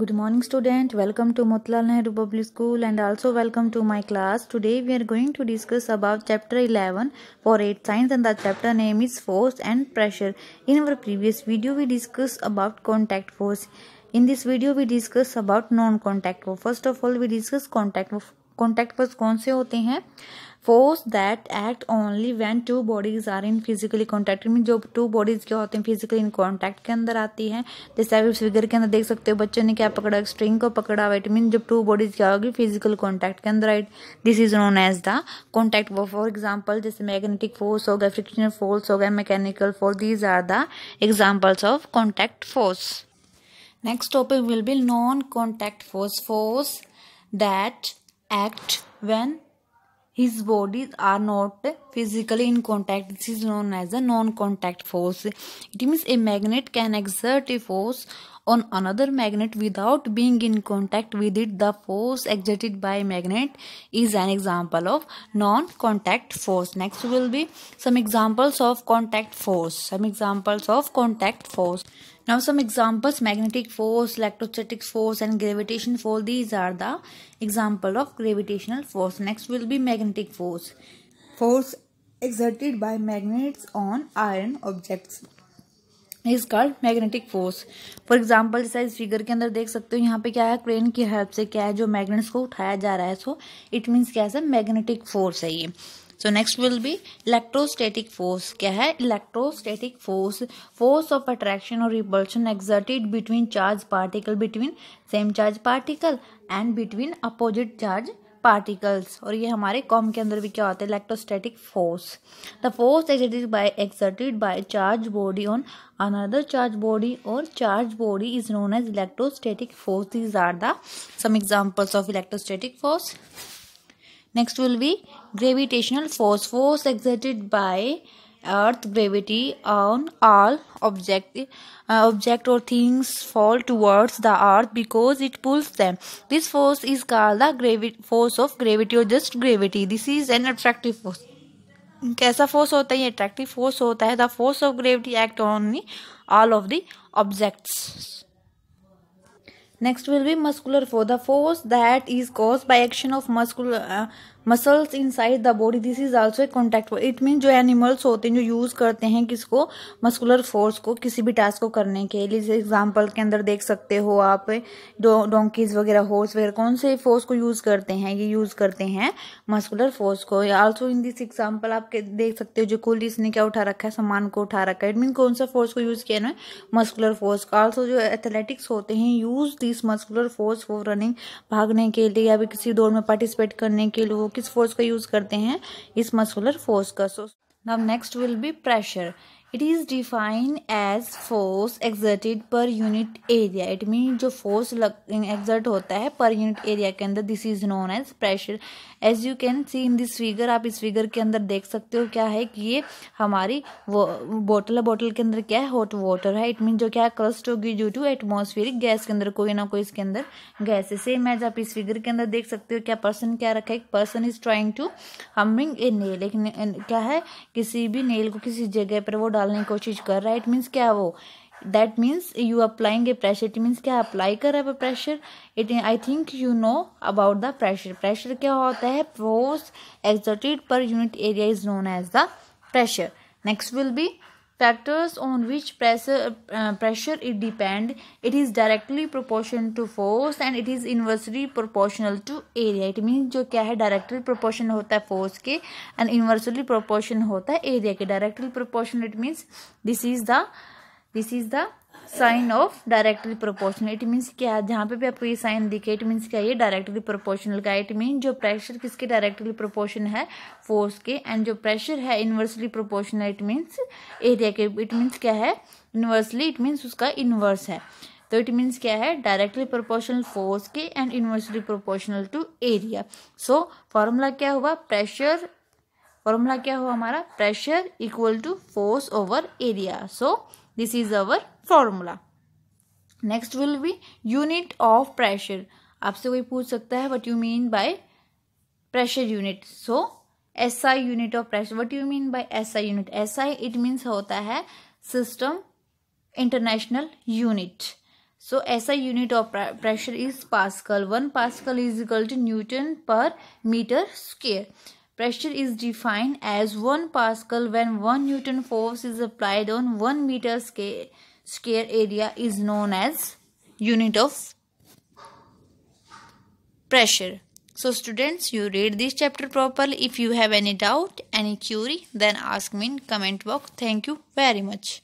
good morning student welcome to motilal nehru public school and also welcome to my class today we are going to discuss about chapter 11 for 8 science and the chapter name is force and pressure in our previous video we discussed about contact force in this video we discuss about non contact force first of all we discuss contact contact force कौन से होते हैं force that act only when two bodies are in physically contact mean जो two bodies क्या होते हैं physically in contact के अंदर आती है जैसे आप इस फिगर के अंदर देख सकते हो बच्चों ने क्या पकड़ा स्ट्रिंग को पकड़ा वाइट मीन जब टू बॉडीज क्या होगी फिजिकल कॉन्टैक्ट के अंदर it this is known as the contact वो फॉर एग्जाम्पल जैसे मैग्नेटिक फोर्स हो गया फ्रिक्शनल फोर्स हो गया mechanical force these are the examples of contact force next topic will be non contact force force that act when his bodies are not physically in contact this is known as a non-contact force it means a magnet can exert a force on another magnet without being in contact with it the force exerted by magnet is an example of non-contact force next will be some examples of contact force some examples of contact force now some examples magnetic force, electrostatic force and gravitation force. These are the example of gravitational force. Next will be magnetic force. Force exerted by magnets on iron objects. Is called magnetic force for example जैसा इस figure के अंदर देख सकते हो यहाँ पे क्या है क्रेन की हेल्प से क्या है जो मैग्नेट्स को उठाया जा रहा है सो इट मीन्स क्या है मैग्नेटिक फोर्स है ये so next will be electrostatic force क्या है electrostatic force force of attraction और repulsion exerted between charge particle between same charge particle and between opposite charge particles और ये हमारे कॉम के अंदर भी क्या होते हैं electrostatic force the force exerted by exerted by charge body on another charge body और charge body is known as electrostatic force these are the some examples of electrostatic force next will be gravitational force force exerted by earth gravity on all object uh, object or things fall towards the earth because it pulls them this force is called the gravity force of gravity or just gravity this is an attractive force कैसा force होता है ये attractive force होता है the force of gravity act on all of the objects next will be muscular for the force that is caused by action of muscular uh, muscles inside the body this is also a contact it mean जो animals होते हैं जो use करते हैं किसको muscular force को किसी भी टास्क को करने के लिए जैसे एग्जाम्पल के अंदर देख सकते हो आप डोंकीज वगैरह हॉर्स वगैरह कौन से फोर्स को यूज करते हैं ये यूज करते हैं मस्कुलर फोर्स को आल्सो इन दिस एग्जाम्पल आप देख सकते हो जो कुल इसने क्या उठा रखा है सामान को उठा रखा है इट मीन कौन सा फोर्स को यूज किया ना मस्कुलर फोर्स को आल्सो जो एथलेटिक्स होते हैं use this muscular force for running भागने के लिए या फिर किसी दौड़ में पार्टिसिपेट करने के लिए किस फोर्स का यूज़ करते हैं इस मसुलर फोर्स का so now next will be pressure it is define as force exerted per unit area it mean जो फोर्स एग्जर्ट होता है पर यूनिट एरिया के अंदर this is known as pressure as you can see in this figure आप इस figure के अंदर देख सकते हो क्या है कि ये हमारी वो है के अंदर क्या है हॉट वाटर है इट मीन जो क्या है क्रस्ट होगी ड्यू टू एटमोसफेरिक गैस के अंदर कोई ना कोई इसके अंदर गैस है सेम एज आप इस फिगर के अंदर देख सकते हो क्या पर्सन क्या रखा है person is trying to humming a nail एक क्या है किसी भी नेल को किसी जगह पर वो डालने की कोशिश कर रहा है इट मीन्स क्या वो that means you applying a pressure it means क्या अप्लाई कर रहा है pressure it I think you know about the pressure pressure क्या होता है force exerted per unit area is known as the pressure next will be factors on which pressure uh, pressure it depend it is directly proportional to force and it is inversely proportional to area it means जो क्या है directly proportional होता है force के and inversely proportional होता है area के directly proportional it means this is the this is the sign of directly proportional it means क्या है जहाँ पे भी आपको ये साइन दिखे इट मीन्स क्या ये डायरेक्टली प्रोपोर्शनल का इट मीन जो प्रेशर किसके डायरेक्टली प्रोपोर्शन है फोर्स के एंड जो प्रेशर है inversely proportional it means area के इट मीन्स क्या है इन्वर्सली इट मीन्स उसका इन्वर्स है तो इट मीन्स क्या है डायरेक्टली प्रोपोर्शनल फोर्स के and inversely proportional to area so formula क्या हुआ प्रेशर फॉर्मूला क्या हुआ हमारा pressure equal to force over area so this is our formula next will be unit of pressure आपसे कोई पूछ सकता है what you mean by pressure unit so S I unit of pressure what you mean by S I unit S I it means होता है system international unit so ऐसा unit of pressure is pascal one pascal is equal to newton per metre square pressure is defined as one pascal when one newton force is applied on one metre scale square area is known as unit of pressure. So students, you read this chapter properly. If you have any doubt, any query, then ask me in comment box. Thank you very much.